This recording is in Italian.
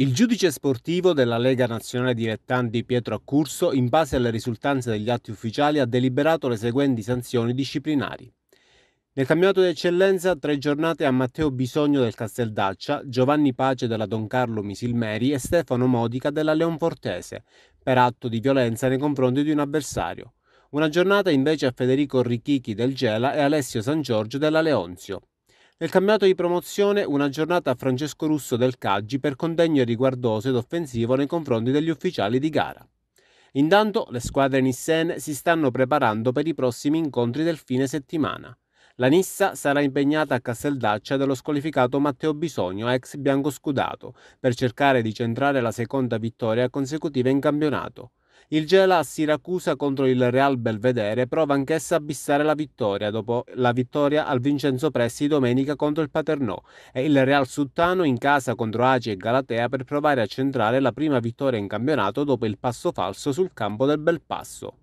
Il giudice sportivo della Lega Nazionale Dilettanti Pietro Accurso, in base alle risultanze degli atti ufficiali, ha deliberato le seguenti sanzioni disciplinari. Nel campionato di eccellenza, tre giornate a Matteo Bisogno del Casteldaccia, Giovanni Pace della Don Carlo Misilmeri e Stefano Modica della Leonfortese, per atto di violenza nei confronti di un avversario. Una giornata invece a Federico Ricchichi del Gela e Alessio San Giorgio della Leonzio. Nel campionato di promozione una giornata a Francesco Russo del Caggi per contegno riguardoso ed offensivo nei confronti degli ufficiali di gara. Intanto le squadre nissene si stanno preparando per i prossimi incontri del fine settimana. La Nissa sarà impegnata a Casteldaccia dello squalificato Matteo Bisogno, ex biancoscudato, per cercare di centrare la seconda vittoria consecutiva in campionato. Il Gela Siracusa contro il Real Belvedere prova anch'essa a bissare la vittoria dopo la vittoria al Vincenzo Pressi domenica contro il Paternò e il Real Suttano in casa contro Aci e Galatea per provare a centrare la prima vittoria in campionato dopo il passo falso sul campo del Belpasso.